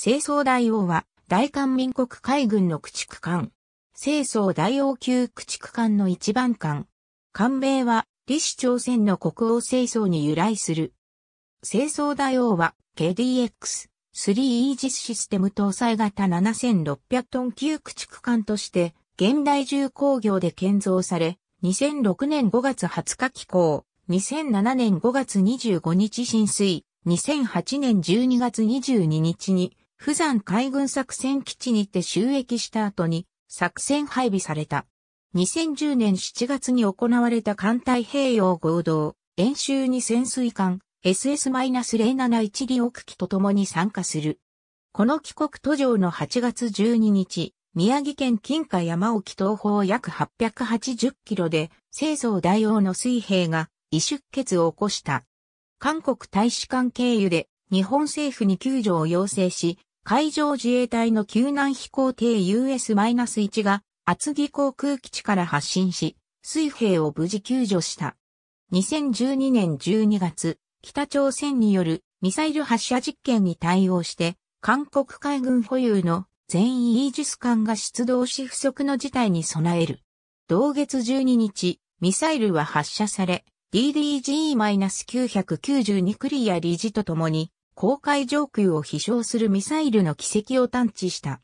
清掃大王は、大韓民国海軍の駆逐艦。清掃大王級駆逐艦の一番艦。艦名は、李氏朝鮮の国王清掃に由来する。清掃大王は、KDX、3イージスシステム搭載型7600トン級駆逐艦として、現代重工業で建造され、2006年5月20日起工、2007年5月25日浸水、2008年12月22日に釜山海軍作戦基地にて収益した後に作戦配備された。2010年7月に行われた艦隊平洋合同演習に潜水艦 SS-071 リオク機と共に参加する。この帰国途上の8月12日、宮城県近海山沖東方約880キロで、清掃大王の水兵が異出血を起こした。韓国大使館経由で日本政府に救助を要請し、海上自衛隊の救難飛行艇 US-1 が厚木航空基地から発進し、水兵を無事救助した。2012年12月、北朝鮮によるミサイル発射実験に対応して、韓国海軍保有の全員イージス艦が出動し不測の事態に備える。同月12日、ミサイルは発射され、DDG-992 クリア理事とともに公海上空を飛翔するミサイルの軌跡を探知した。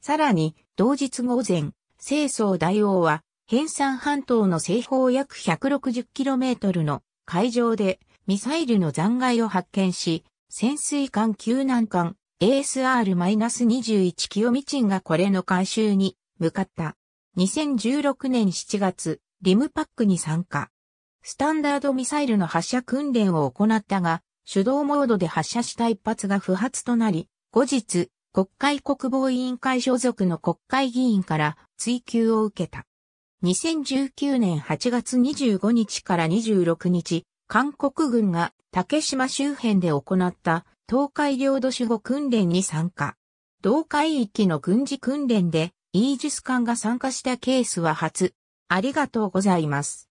さらに、同日午前、清掃大王は、編山半島の西方約 160km の海上でミサイルの残骸を発見し、潜水艦救難艦 ASR-21 ミチンがこれの回収に向かった。2016年7月、リムパックに参加。スタンダードミサイルの発射訓練を行ったが、手動モードで発射した一発が不発となり、後日、国会国防委員会所属の国会議員から追及を受けた。2019年8月25日から26日、韓国軍が竹島周辺で行った東海領土守護訓練に参加。同海域の軍事訓練でイージス艦が参加したケースは初。ありがとうございます。